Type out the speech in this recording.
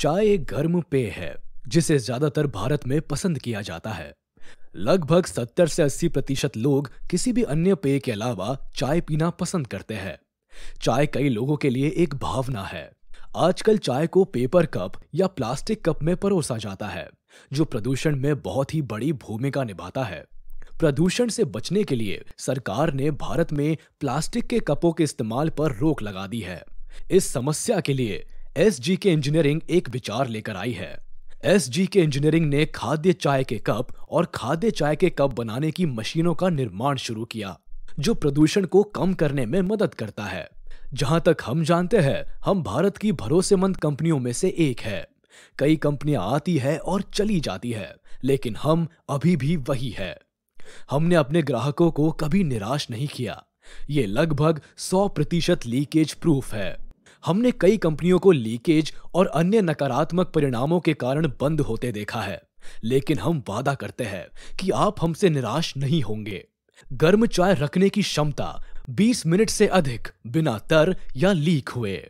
चाय एक गर्म पेय है जिसे ज्यादातर भारत में पसंद किया जाता है लगभग 70 से 80 प्रतिशत लोग किसी भी अन्य पेय के अलावा चाय पीना पसंद करते हैं चाय कई लोगों के लिए एक भावना है आजकल चाय को पेपर कप या प्लास्टिक कप में परोसा जाता है जो प्रदूषण में बहुत ही बड़ी भूमिका निभाता है प्रदूषण से बचने के लिए सरकार ने भारत में प्लास्टिक के कपों के इस्तेमाल पर रोक लगा दी है इस समस्या के लिए एस जी के इंजीनियरिंग एक विचार लेकर आई है एस जी के इंजीनियरिंग ने खाद्य चाय के कप और खाद्य चाय के कप बनाने की मशीनों का निर्माण शुरू किया जो प्रदूषण को कम करने में मदद करता है जहां तक हम जानते हैं हम भारत की भरोसेमंद कंपनियों में से एक है कई कंपनियां आती है और चली जाती है लेकिन हम अभी भी वही है हमने अपने ग्राहकों को कभी निराश नहीं किया ये लगभग 100 प्रतिशत लीकेज प्रूफ है हमने कई कंपनियों को लीकेज और अन्य नकारात्मक परिणामों के कारण बंद होते देखा है लेकिन हम वादा करते हैं कि आप हमसे निराश नहीं होंगे गर्म चाय रखने की क्षमता 20 मिनट से अधिक बिना तर या लीक हुए